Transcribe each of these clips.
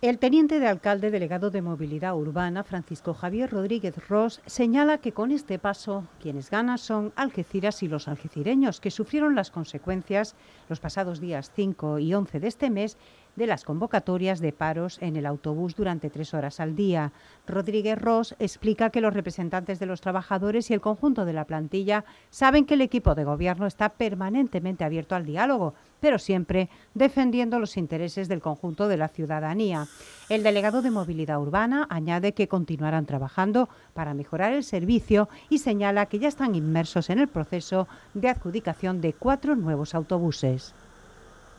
El teniente de alcalde delegado de Movilidad Urbana, Francisco Javier Rodríguez Ross, señala que con este paso quienes ganan son Algeciras y los algecireños, que sufrieron las consecuencias los pasados días 5 y 11 de este mes de las convocatorias de paros en el autobús durante tres horas al día. Rodríguez Ross explica que los representantes de los trabajadores y el conjunto de la plantilla saben que el equipo de gobierno está permanentemente abierto al diálogo, pero siempre defendiendo los intereses del conjunto de la ciudadanía. El delegado de Movilidad Urbana añade que continuarán trabajando para mejorar el servicio y señala que ya están inmersos en el proceso de adjudicación de cuatro nuevos autobuses.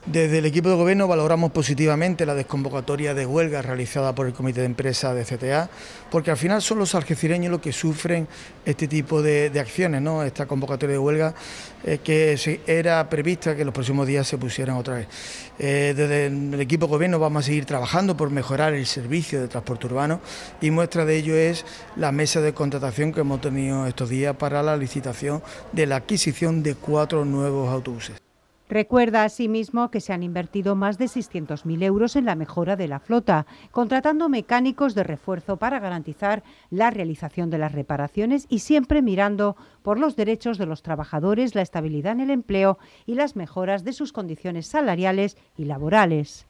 Desde el equipo de gobierno valoramos positivamente la desconvocatoria de huelga realizada por el Comité de Empresa de CTA, porque al final son los algecireños los que sufren este tipo de, acciones, esta convocatoria de huelga eh, que era prevista que los próximos días se pusieran otra vez. Eh, desde el equipo de gobierno vamos a seguir trabajando por mejorar el servicio de transporte urbano y muestra de ello es la mesa de contratación que hemos tenido estos días para la licitación de la adquisición de cuatro nuevos autobuses. Recuerda asimismo que se han invertido más de 600.000 euros en la mejora de la flota, contratando mecánicos de refuerzo para garantizar la realización de las reparaciones y siempre mirando por los derechos de los trabajadores, la estabilidad en el empleo y las mejoras de sus condiciones salariales y laborales.